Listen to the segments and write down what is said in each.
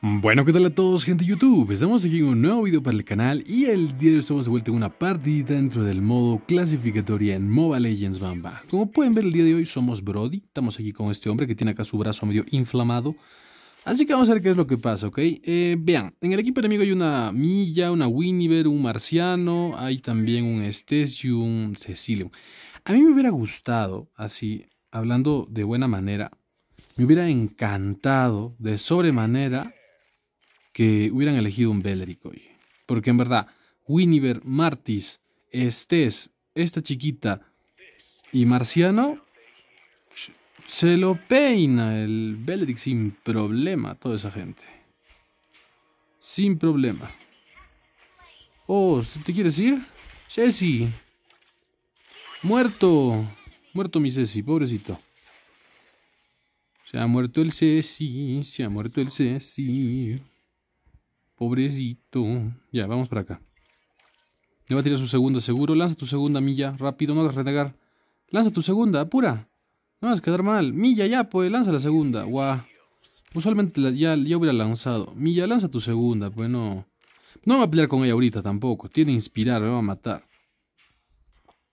Bueno, ¿qué tal a todos gente de YouTube? Estamos aquí en un nuevo video para el canal y el día de hoy estamos de vuelta en una partida dentro del modo clasificatoria en Mobile Legends Bamba. Como pueden ver el día de hoy somos Brody, estamos aquí con este hombre que tiene acá su brazo medio inflamado. Así que vamos a ver qué es lo que pasa, ¿ok? Eh, vean, en el equipo enemigo hay una Milla, una Winiver, un Marciano, hay también un Estes y un Cecilium. A mí me hubiera gustado, así, hablando de buena manera, me hubiera encantado de sobremanera que hubieran elegido un Belerick hoy. Porque en verdad, Winiver, Martis, Estés, esta chiquita y Marciano se lo peina el Belerick sin problema, toda esa gente. Sin problema. Oh, ¿te quieres ir? Ceci. Muerto. Muerto mi Ceci, pobrecito. Se ha muerto el Ceci, se ha muerto el Ceci. Pobrecito. Ya, vamos para acá. Le va a tirar su segunda seguro. Lanza tu segunda milla. Rápido, no a renegar. Lanza tu segunda, apura. No vas a quedar mal. Milla, ya, pues, lanza la segunda. Guau. Usualmente ya, hubiera lanzado. Milla, lanza tu segunda, pues no. No va a pelear con ella ahorita tampoco. Tiene inspirar, me va a matar.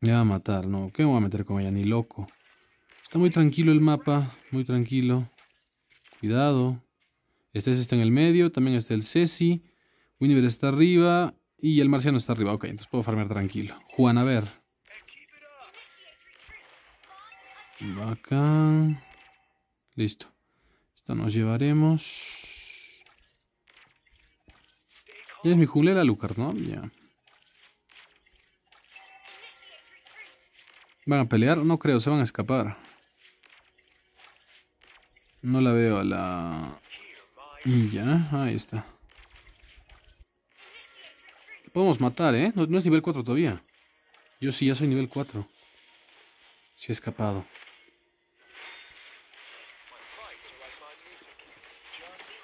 Me va a matar, no. ¿Qué me voy a meter con ella? Ni loco. Está muy tranquilo el mapa. Muy tranquilo. Cuidado. Este está en el medio, también está el Ceci. Winiver está arriba y el Marciano está arriba. Ok, entonces puedo farmear tranquilo. Juan, a ver. Bacán. Listo. Esto nos llevaremos. es mi la Lucar, ¿no? Ya. ¿Van a pelear? No creo, se van a escapar. No la veo a la... Y ya, ahí está. Podemos matar, ¿eh? No, es nivel 4 todavía. Yo sí, ya soy nivel 4. Si he escapado.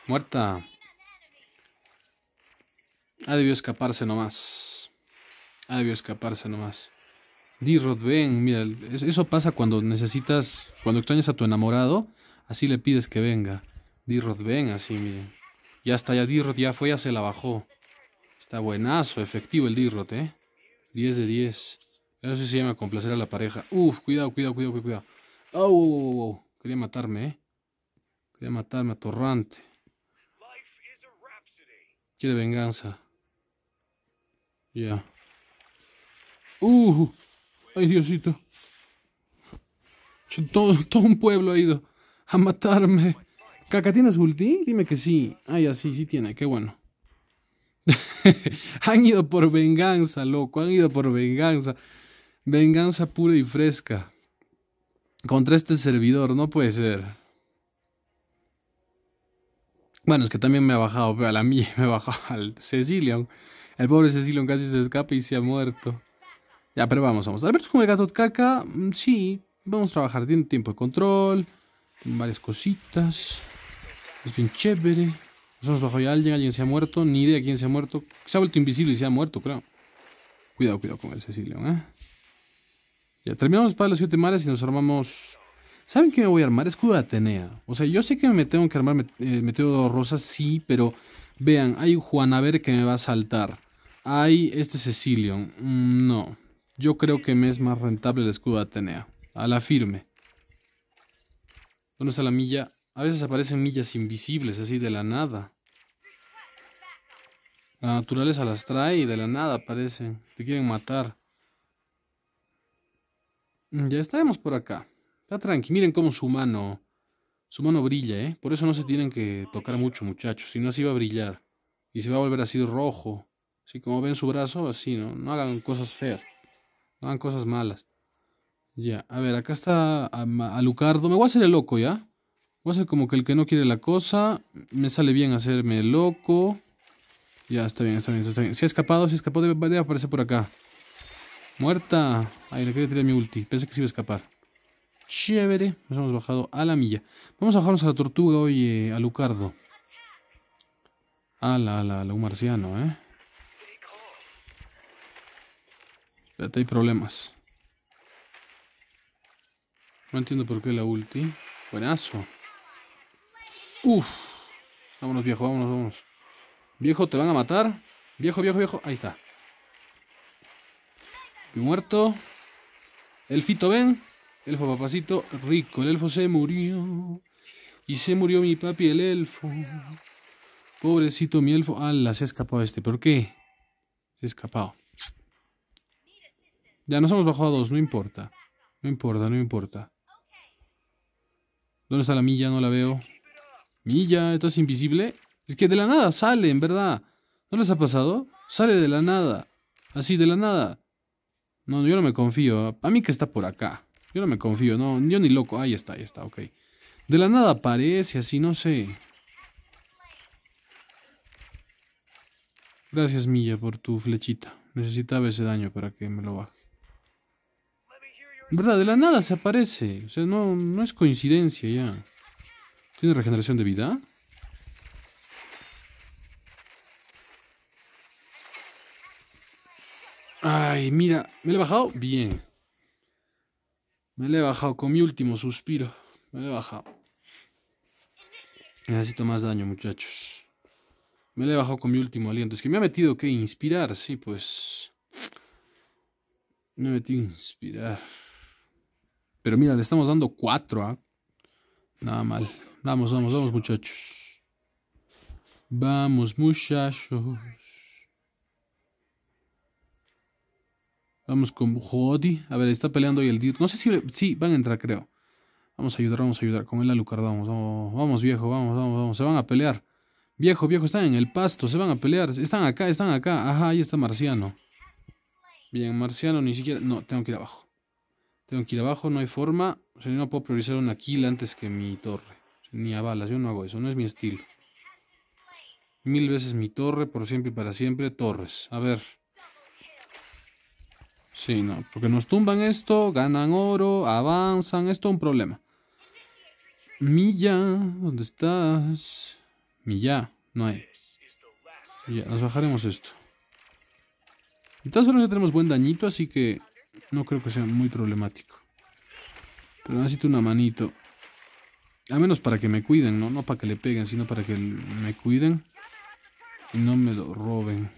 Muerta. Ha debió escaparse nomás. Ha debió escaparse nomás. D-Rod, ven, mira, eso pasa cuando necesitas, cuando extrañas a tu enamorado, así le pides que venga d ven así, miren. Ya está, ya d ya fue, ya se la bajó. Está buenazo, efectivo el d eh. 10 de 10. Eso sí se llama complacer a la pareja. Uf, cuidado, cuidado, cuidado, cuidado. Oh, quería matarme, eh. Quería matarme, atorrante. Quiere venganza. Ya. Yeah. Uh, ay Diosito. Todo, todo un pueblo ha ido a matarme. ¿Caca tienes ulti? Dime que sí. Ay, ah, así sí tiene, qué bueno. Han ido por venganza, loco. Han ido por venganza. Venganza pura y fresca. Contra este servidor, no puede ser. Bueno, es que también me ha bajado a la me ha bajado al Cecilion. El pobre Cecilion casi se escapa y se ha muerto. Ya, pero vamos, vamos. Alberto con el gato caca, mm, sí, vamos a trabajar. Tiene tiempo de control, tiene varias cositas. Es bien chévere. Nosotros bajo ya alguien, alguien se ha muerto. Ni idea quién se ha muerto. Se ha vuelto invisible y se ha muerto, creo. Cuidado, cuidado con el Cecilio, ¿eh? Ya terminamos para los siete mares y nos armamos. ¿Saben qué me voy a armar? Escudo de Atenea. O sea, yo sé que me tengo que armar metido eh, dos rosas, sí, pero vean, hay Juan ver que me va a saltar. Hay este Cecilio. Mm, no. Yo creo que me es más rentable el escudo de Atenea. A la firme. ¿Dónde está la milla? A veces aparecen millas invisibles, así de la nada. La naturaleza las trae y de la nada aparecen. Te quieren matar. Mm, ya estaremos por acá. Está tranqui. Miren cómo su mano... Su mano brilla, ¿eh? Por eso no se tienen que tocar mucho, muchachos. Si no, así va a brillar. Y se va a volver así rojo. Así como ven su brazo, así, ¿no? No hagan cosas feas. No hagan cosas malas. Ya, a ver, acá está a Lucardo. Me voy a hacer el loco, ¿ya? Voy a ser como que el que no quiere la cosa. Me sale bien hacerme loco. Ya, está bien, está bien, está bien. Si ha escapado, si ha escapado, debe, aparecer por acá. Muerta. Ahí le quería tirar mi ulti. Pensé que se iba a escapar. Chévere. Nos hemos bajado a la milla. Vamos a bajarnos a la tortuga hoy, eh, a Lucardo. Ala, ala, la un marciano, ¿eh? Espérate, hay problemas. No entiendo por qué la ulti. Buenazo. Uf. Vámonos, viejo, vámonos, vámonos. Viejo, te van a matar. Viejo, viejo, viejo. Ahí está. Y muerto. Elfito, ven. Elfo, papacito. Rico, el elfo se murió. Y se murió mi papi, el elfo. Pobrecito mi elfo. ¡Hala! Se ha escapado este. ¿Por qué? Se ha escapado. Ya nos hemos bajado a dos. No importa. No importa, no importa. ¿Dónde está la milla? No la veo. Milla, ¿estás invisible? Es que de la nada sale, en verdad. ¿No les ha pasado? Sale de la nada. Así, de la nada. No, yo no me confío. A mí que está por acá. Yo no me confío, no. Yo ni loco. Ahí está, ahí está, ok. De la nada aparece así, no sé. Gracias, Milla, por tu flechita. Necesitaba ese daño para que me lo baje. verdad, de la nada se aparece. O sea, no, no es coincidencia ya. ¿Tiene regeneración de vida? Ay, mira, ¿me le he bajado? Bien. Me le he bajado con mi último suspiro. Me le he bajado. Necesito más daño, muchachos. Me le he bajado con mi último aliento. Es que me ha metido que inspirar, sí, pues. Me ha metido inspirar. Pero mira, le estamos dando cuatro, ¿ah? Nada mal. Vamos, vamos, vamos muchachos. Vamos muchachos. Vamos con Jodi. A ver, está peleando y el No sé si... Sí, van a entrar, creo. Vamos a ayudar, vamos a ayudar. Con el Alucard, vamos, vamos, vamos, viejo, vamos, vamos, vamos. Se van a pelear. Viejo, viejo, están en el pasto, se van a pelear. Están acá, están acá. Ajá, ahí está Marciano. Bien, Marciano ni siquiera... No, tengo que ir abajo. Tengo que ir abajo, no hay forma. O sea, no puedo priorizar una kill antes que mi torre ni a balas, yo no hago eso, no es mi estilo. Mil veces mi torre, por siempre y para siempre, torres. A ver. Sí, no, porque nos tumban esto, ganan oro, avanzan, esto es un problema. Milla, ¿dónde estás? Milla, no hay. Ya, nos bajaremos esto. Y solo ya tenemos buen dañito, así que no creo que sea muy problemático. Pero necesito una manito. Al menos para que me cuiden, ¿no? No para que le peguen, sino para que me cuiden. Y no me lo roben.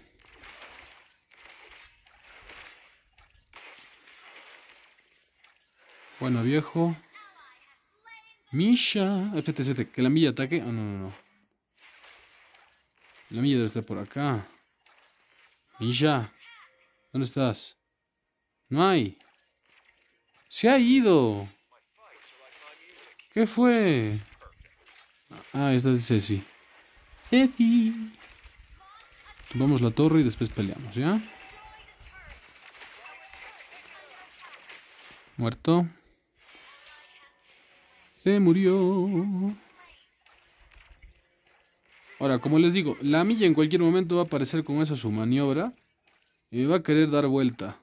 Bueno, viejo. Misha. FT7, que la milla ataque. Ah, no, no, no. La milla debe estar por acá. Misha. ¿Dónde estás? No hay. Se ha ido. ¿Qué fue? Ah, esta es Ceci. Ceci. Tomamos la torre y después peleamos, ¿ya? Muerto. Se murió. Ahora, como les digo, la milla en cualquier momento va a aparecer con esa su maniobra. Y va a querer dar vuelta.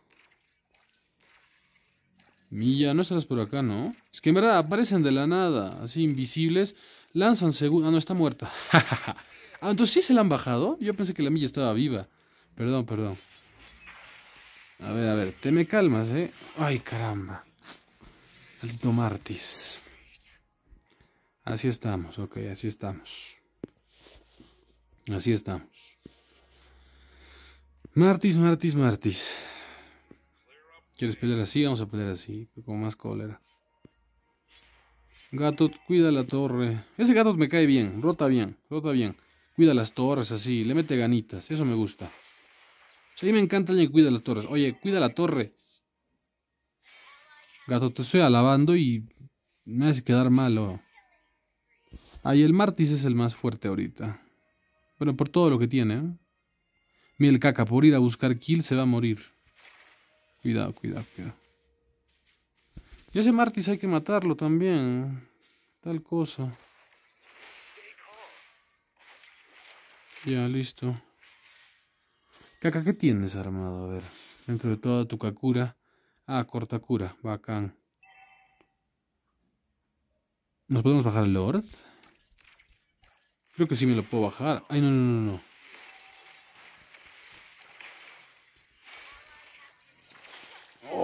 Milla, no estarás por acá, ¿no? Es que en verdad aparecen de la nada, así invisibles. Lanzan según. Ah, no, está muerta. ah, entonces sí se la han bajado. Yo pensé que la Milla estaba viva. Perdón, perdón. A ver, a ver, te me calmas, ¿eh? Ay, caramba. Maldito Martis. Así estamos, ok, así estamos. Así estamos. Martis, Martis, Martis. ¿Quieres pelear así? Vamos a pelear así, con más cólera. Gato, cuida la torre. Ese gato me cae bien, rota bien, rota bien. Cuida las torres así, le mete ganitas, eso me gusta. a mí me encanta el que cuida las torres. Oye, cuida la torre. Gato, te estoy alabando y me hace quedar malo. Ahí el Martis es el más fuerte ahorita. Bueno, por todo lo que tiene. ¿eh? el caca, por ir a buscar kill se va a morir. Cuidado, cuidado, cuidado. Y ese Martis hay que matarlo también. ¿eh? Tal cosa. Ya, listo. Caca, ¿qué tienes armado? A ver. Dentro de toda tu cacura. Ah, corta cura. Bacán. ¿Nos podemos bajar el Lord? Creo que sí me lo puedo bajar. Ay, no, no, no, no.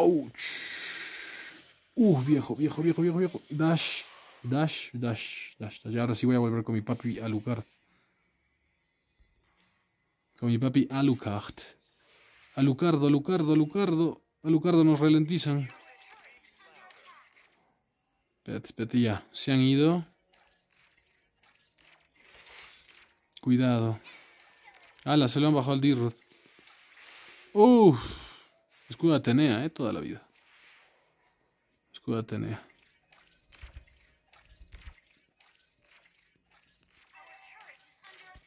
Ouch. viejo, viejo, viejo, viejo, Dash, dash, dash, dash, dash. Ahora sí voy a volver con mi papi Alucard. Con mi papi Alucard. Alucardo, Alucardo, Alucardo. Alucardo nos ralentizan. Espérate, ya. Se han ido. Cuidado. Ala, se lo han bajado al d Uff. Escudo Atenea, ¿eh? Toda la vida. Escudo Atenea.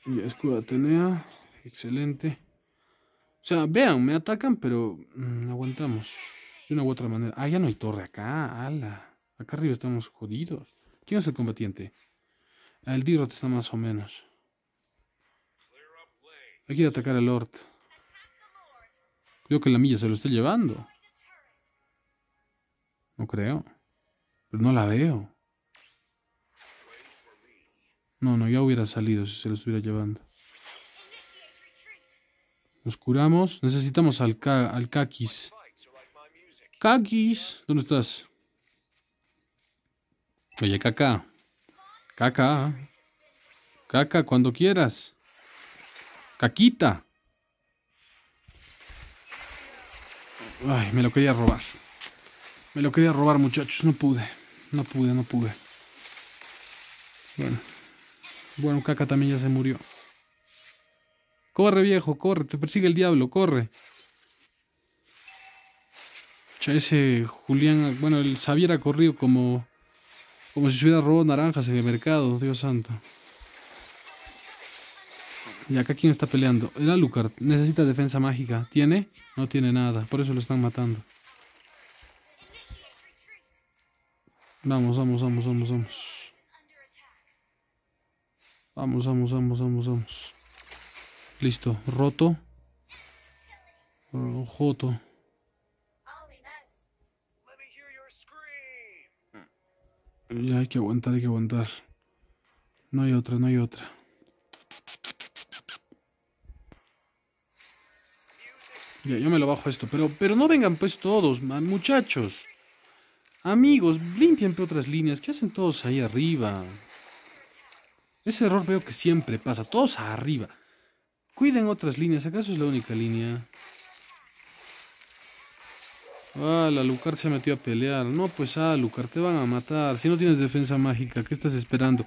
Y escudo Atenea. Excelente. O sea, vean, me atacan, pero mm, aguantamos. De una u otra manera. Ah, ya no hay torre acá. Ala. Acá arriba estamos jodidos. ¿Quién es el combatiente? El D-rot está más o menos. Hay que atacar al Lord. Creo que la milla se lo esté llevando. No creo. Pero no la veo. No, no, ya hubiera salido si se lo estuviera llevando. Nos curamos. Necesitamos al, al Kakis. Kakis, ¿dónde estás? Oye, caca. Caca. Caca, cuando quieras. Caquita. Ay, me lo quería robar. Me lo quería robar, muchachos. No pude. No pude, no pude. Bueno. Bueno, Caca también ya se murió. Corre, viejo, corre. Te persigue el diablo, corre. Ya ese Julián, bueno, el Xavier ha corrido como, como si se hubiera robado naranjas en el mercado, Dios santo. ¿Y acá quién está peleando? El Alucard. Necesita defensa mágica. ¿Tiene? No tiene nada. Por eso lo están matando. Vamos, vamos, vamos, vamos, vamos. Vamos, vamos, vamos, vamos, vamos. Listo. Roto. Joto. Ya hay que aguantar, hay que aguantar. No hay otra, no hay otra. yo me lo bajo esto, pero, pero no vengan pues todos, muchachos. Amigos, limpien otras líneas. ¿Qué hacen todos ahí arriba? Ese error veo que siempre pasa. Todos arriba. Cuiden otras líneas. ¿Acaso es la única línea? Ah, la Lucar se metió a pelear. No, pues ah, Lucar, te van a matar. Si no tienes defensa mágica, ¿qué estás esperando?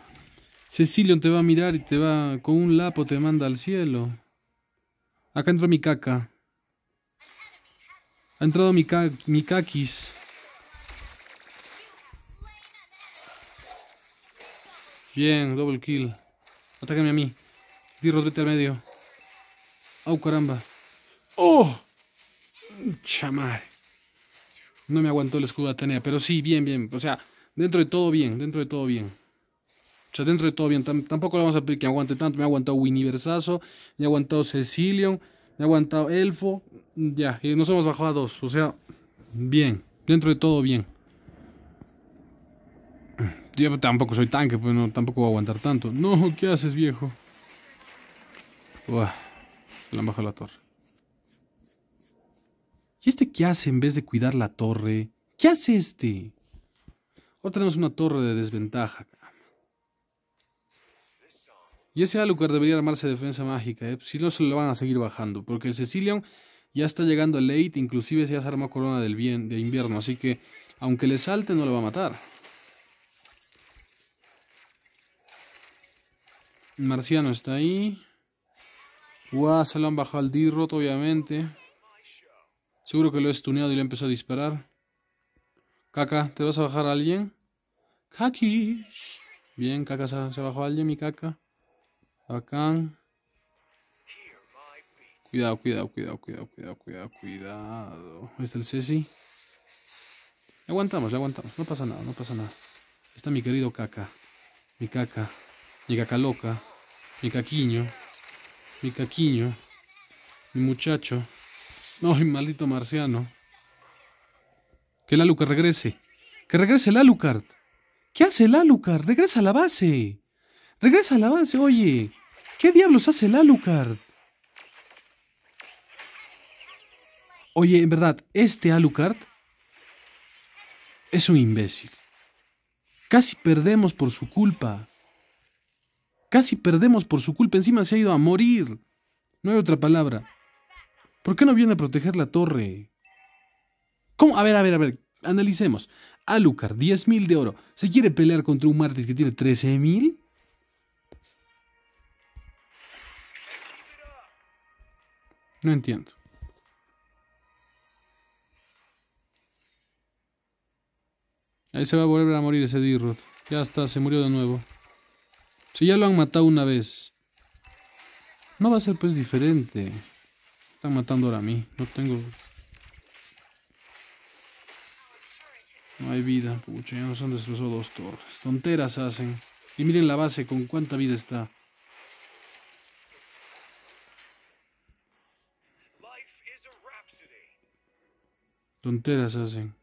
Cecilion te va a mirar y te va... Con un lapo te manda al cielo. Acá entró mi caca. Ha entrado mi Mikakis. Bien, double kill. Atácame a mí. Dirros, vete al medio. ¡Oh, caramba! ¡Oh! Chamar. No me aguantó el escudo de Atenea, pero sí, bien, bien. O sea, dentro de todo bien, dentro de todo bien. O sea, dentro de todo bien. tampoco le vamos a pedir que aguante tanto. Me ha aguantado Universazo, me ha aguantado Cecilion. He aguantado elfo. Ya, y nos hemos bajado a dos. O sea, bien. Dentro de todo, bien. Yo tampoco soy tanque, pero pues, no, tampoco voy a aguantar tanto. No, ¿qué haces, viejo? La se han bajado la torre. ¿Y este qué hace en vez de cuidar la torre? ¿Qué hace este? Ahora tenemos una torre de desventaja. Y ese Alucard debería armarse defensa mágica, ¿eh? si no se lo van a seguir bajando, porque el Cecilion ya está llegando late, inclusive se ya se armó corona del bien, de invierno, así que aunque le salte no lo va a matar. Marciano está ahí. Guau, se lo han bajado al D-Rot, obviamente. Seguro que lo he stuneado y le empezó a disparar. Caca, ¿te vas a bajar a alguien? ¡Kaki! Bien, Caca se bajó a alguien, mi Caca. Acá. Cuidado, cuidado, cuidado, cuidado, cuidado, cuidado, cuidado. Ahí está el Ceci. Aguantamos, aguantamos. No pasa nada, no pasa nada. Está mi querido caca. Mi caca. Mi caca loca. Mi caquiño. Mi caquiño. Mi muchacho. No, maldito marciano. Que el Alucard regrese. Que regrese el Alucard. ¿Qué hace el Alucard? Regresa a la base. Regresa al avance, oye. ¿Qué diablos hace el Alucard? Oye, en verdad, este Alucard es un imbécil. Casi perdemos por su culpa. Casi perdemos por su culpa. Encima se ha ido a morir. No hay otra palabra. ¿Por qué no viene a proteger la torre? ¿Cómo? A ver, a ver, a ver. Analicemos. Alucard, 10.000 de oro. ¿Se quiere pelear contra un Martis que tiene 13.000? No entiendo. Ahí se va a volver a morir ese D-Rod. Ya está, se murió de nuevo. Si ya lo han matado una vez. No va a ser pues diferente. Están matando ahora a mí. No tengo... No hay vida. Pucha, ya nos han destrozado dos torres. Tonteras hacen. Y miren la base con cuánta vida está. Tonteras hacen.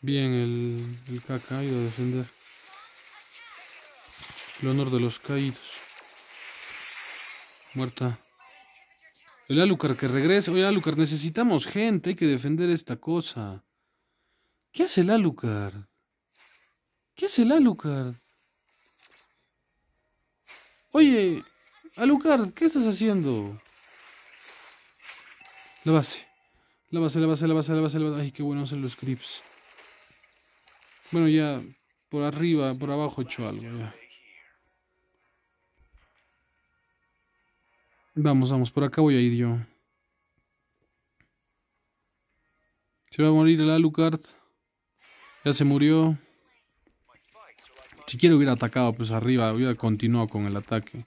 Bien, el, el caca ha ido a defender el honor de los caídos. Muerta. El Alucar que regrese. Oye, Alucar necesitamos gente. Hay que defender esta cosa. ¿Qué hace el Alucard? ¿Qué hace el Alucard? Oye, Alucard, ¿qué estás haciendo? La base. La base, la base, la base, la base, la base. Ay, qué bueno hacer los scripts. Bueno, ya por arriba, por abajo he hecho algo. Vamos, vamos, por acá voy a ir yo. Se va a morir el Alucard. Ya se murió. Si quiero hubiera atacado, pues arriba, hubiera continuado con el ataque.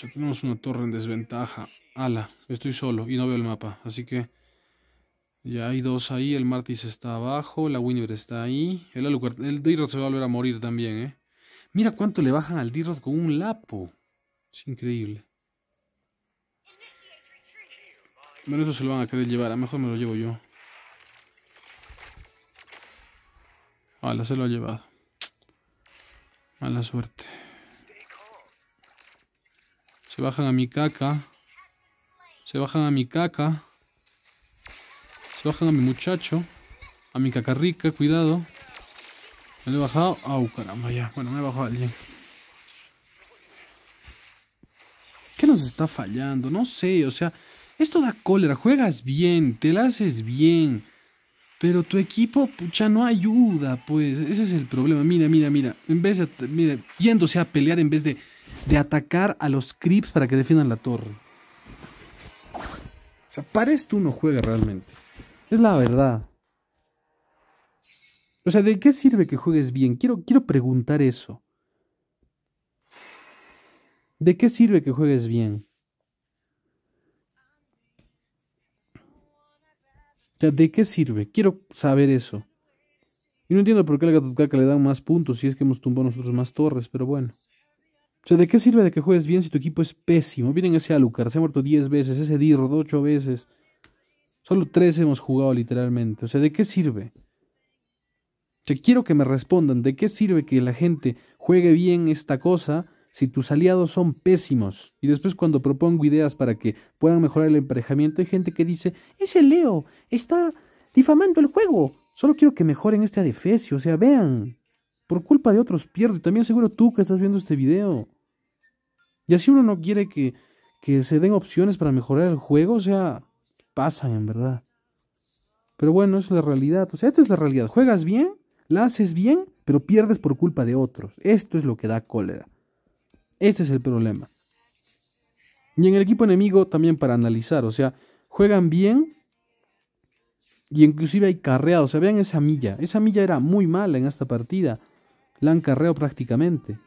Ya tenemos una torre en desventaja. Ala, estoy solo y no veo el mapa, así que... Ya hay dos ahí, el Martis está abajo, la Winiver está ahí. El, el d se va a volver a morir también, ¿eh? Mira cuánto le bajan al D-Rod con un lapo. Es increíble. Bueno, eso se lo van a querer llevar. A lo mejor me lo llevo yo. Vale, se lo ha llevado. Mala suerte. Se bajan a mi caca. Se bajan a mi caca. Se bajan a mi muchacho. A mi caca rica, cuidado. Me lo he bajado. Au, caramba, ya. Bueno, me he bajado a alguien. ¿Qué nos está fallando? No sé, o sea... Esto da cólera, juegas bien, te la haces bien, pero tu equipo, pucha, no ayuda, pues, ese es el problema. Mira, mira, mira, en vez de, yéndose a pelear en vez de, atacar a los creeps para que defiendan la torre. O sea, para tú no juega realmente. Es la verdad. O sea, ¿de qué sirve que juegues bien? Quiero, quiero preguntar eso. ¿De qué sirve que juegues bien? sea, ¿de qué sirve? Quiero saber eso. Y no entiendo por qué al que le dan más puntos si es que hemos tumbado nosotros más torres, pero bueno. O sea, ¿de qué sirve de que juegues bien si tu equipo es pésimo? Miren ese Alucard, se ha muerto 10 veces, ese Dirrod 8 veces. Solo 3 hemos jugado literalmente. O sea, ¿de qué sirve? O sea, quiero que me respondan, ¿de qué sirve que la gente juegue bien esta cosa si tus aliados son pésimos. Y después cuando propongo ideas para que puedan mejorar el emparejamiento, hay gente que dice, ese Leo está difamando el juego. Solo quiero que mejoren este adefesio, o sea, vean. Por culpa de otros pierdo, y también seguro tú que estás viendo este video. Y así uno no quiere que, que se den opciones para mejorar el juego, o sea, pasan en verdad. Pero bueno, es la realidad. O sea, esta es la realidad. Juegas bien, la haces bien, pero pierdes por culpa de otros. Esto es lo que da cólera. Este es el problema. Y en el equipo enemigo también para analizar, o sea, juegan bien y inclusive hay carreado, o sea, vean esa milla, esa milla era muy mala en esta partida, la han carreado prácticamente.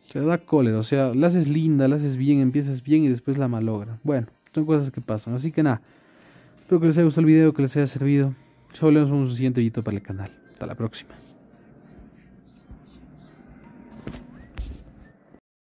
Se da cólera, o sea, la haces linda, la haces bien, empiezas bien y después la malogra. Bueno, son cosas que pasan, así que nada, espero que les haya gustado el video, que les haya servido. Solo vemos un siguiente video para el canal. Hasta la próxima.